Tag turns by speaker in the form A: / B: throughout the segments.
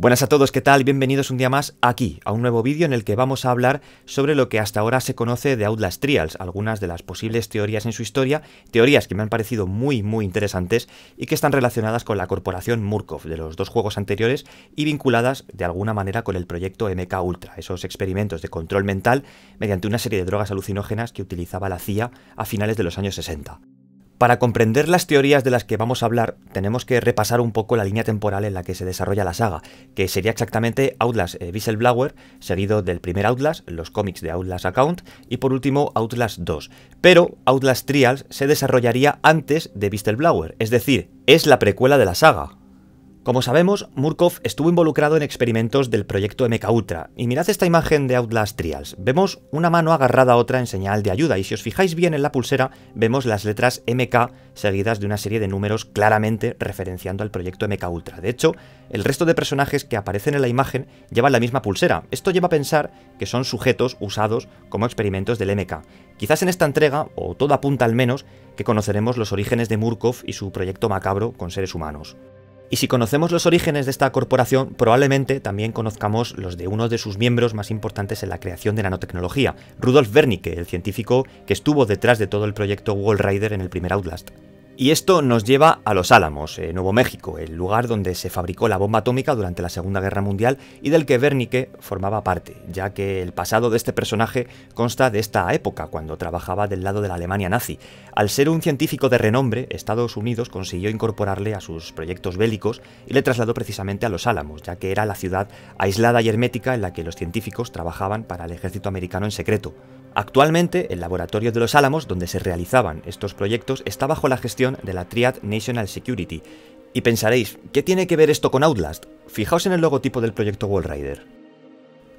A: Buenas a todos, ¿qué tal? Bienvenidos un día más aquí a un nuevo vídeo en el que vamos a hablar sobre lo que hasta ahora se conoce de Outlast Trials, algunas de las posibles teorías en su historia, teorías que me han parecido muy muy interesantes y que están relacionadas con la corporación Murkov de los dos juegos anteriores y vinculadas de alguna manera con el proyecto MK Ultra, esos experimentos de control mental mediante una serie de drogas alucinógenas que utilizaba la CIA a finales de los años 60. Para comprender las teorías de las que vamos a hablar, tenemos que repasar un poco la línea temporal en la que se desarrolla la saga, que sería exactamente Outlast eh, seguido del primer Outlast, los cómics de Outlast Account, y por último Outlast 2. Pero Outlast Trials se desarrollaría antes de Whistleblower, es decir, es la precuela de la saga, como sabemos, Murkov estuvo involucrado en experimentos del proyecto MKUltra, y mirad esta imagen de Outlast Trials. Vemos una mano agarrada a otra en señal de ayuda, y si os fijáis bien en la pulsera, vemos las letras MK seguidas de una serie de números claramente referenciando al proyecto MKUltra. De hecho, el resto de personajes que aparecen en la imagen llevan la misma pulsera. Esto lleva a pensar que son sujetos usados como experimentos del MK. Quizás en esta entrega, o todo apunta al menos, que conoceremos los orígenes de Murkov y su proyecto macabro con seres humanos. Y si conocemos los orígenes de esta corporación, probablemente también conozcamos los de uno de sus miembros más importantes en la creación de nanotecnología, Rudolf Wernicke, el científico que estuvo detrás de todo el proyecto Wall Rider en el primer Outlast. Y esto nos lleva a Los Álamos, eh, Nuevo México, el lugar donde se fabricó la bomba atómica durante la Segunda Guerra Mundial y del que Wernicke formaba parte, ya que el pasado de este personaje consta de esta época, cuando trabajaba del lado de la Alemania nazi. Al ser un científico de renombre, Estados Unidos consiguió incorporarle a sus proyectos bélicos y le trasladó precisamente a Los Álamos, ya que era la ciudad aislada y hermética en la que los científicos trabajaban para el ejército americano en secreto. Actualmente, el laboratorio de Los Álamos, donde se realizaban estos proyectos, está bajo la gestión de la Triad National Security. Y pensaréis, ¿qué tiene que ver esto con Outlast? Fijaos en el logotipo del proyecto Wolf Rider.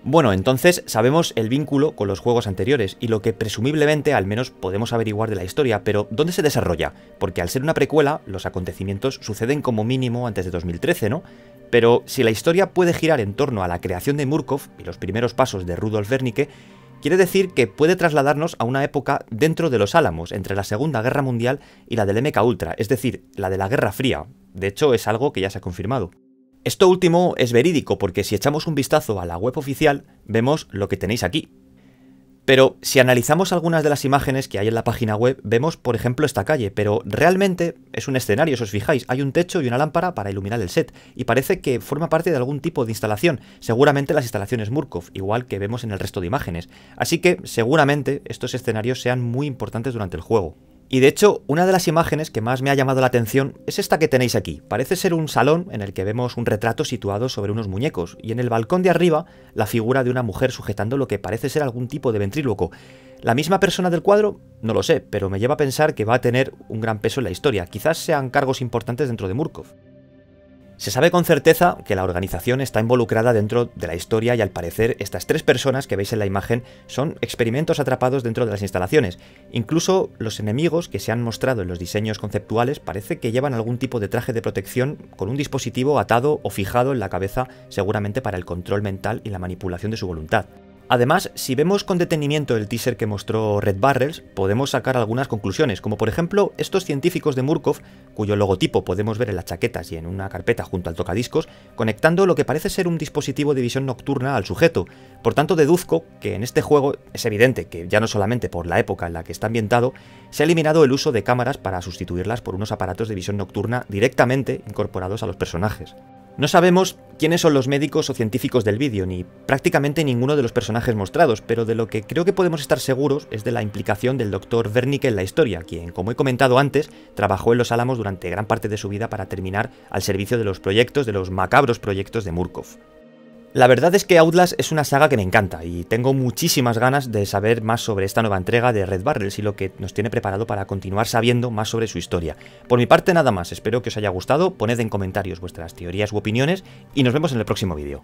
A: Bueno, entonces sabemos el vínculo con los juegos anteriores y lo que presumiblemente al menos podemos averiguar de la historia, pero ¿dónde se desarrolla? Porque al ser una precuela, los acontecimientos suceden como mínimo antes de 2013, ¿no? Pero si la historia puede girar en torno a la creación de Murkov y los primeros pasos de Rudolf Wernicke, Quiere decir que puede trasladarnos a una época dentro de los Álamos, entre la Segunda Guerra Mundial y la del MK Ultra, es decir, la de la Guerra Fría. De hecho, es algo que ya se ha confirmado. Esto último es verídico porque si echamos un vistazo a la web oficial, vemos lo que tenéis aquí, pero si analizamos algunas de las imágenes que hay en la página web, vemos, por ejemplo, esta calle, pero realmente es un escenario, si os fijáis, hay un techo y una lámpara para iluminar el set, y parece que forma parte de algún tipo de instalación, seguramente las instalaciones Murkov, igual que vemos en el resto de imágenes. Así que, seguramente, estos escenarios sean muy importantes durante el juego. Y de hecho, una de las imágenes que más me ha llamado la atención es esta que tenéis aquí. Parece ser un salón en el que vemos un retrato situado sobre unos muñecos y en el balcón de arriba la figura de una mujer sujetando lo que parece ser algún tipo de ventríloco. La misma persona del cuadro, no lo sé, pero me lleva a pensar que va a tener un gran peso en la historia. Quizás sean cargos importantes dentro de Murkov. Se sabe con certeza que la organización está involucrada dentro de la historia y al parecer estas tres personas que veis en la imagen son experimentos atrapados dentro de las instalaciones. Incluso los enemigos que se han mostrado en los diseños conceptuales parece que llevan algún tipo de traje de protección con un dispositivo atado o fijado en la cabeza seguramente para el control mental y la manipulación de su voluntad. Además, si vemos con detenimiento el teaser que mostró Red Barrels, podemos sacar algunas conclusiones, como por ejemplo estos científicos de Murkov, cuyo logotipo podemos ver en las chaquetas y en una carpeta junto al tocadiscos, conectando lo que parece ser un dispositivo de visión nocturna al sujeto. Por tanto, deduzco que en este juego es evidente que ya no solamente por la época en la que está ambientado, se ha eliminado el uso de cámaras para sustituirlas por unos aparatos de visión nocturna directamente incorporados a los personajes. No sabemos quiénes son los médicos o científicos del vídeo, ni prácticamente ninguno de los personajes mostrados, pero de lo que creo que podemos estar seguros es de la implicación del doctor Wernicke en la historia, quien, como he comentado antes, trabajó en Los Álamos durante gran parte de su vida para terminar al servicio de los proyectos, de los macabros proyectos de Murkov. La verdad es que Outlast es una saga que me encanta y tengo muchísimas ganas de saber más sobre esta nueva entrega de Red Barrels y lo que nos tiene preparado para continuar sabiendo más sobre su historia. Por mi parte nada más, espero que os haya gustado, poned en comentarios vuestras teorías u opiniones y nos vemos en el próximo vídeo.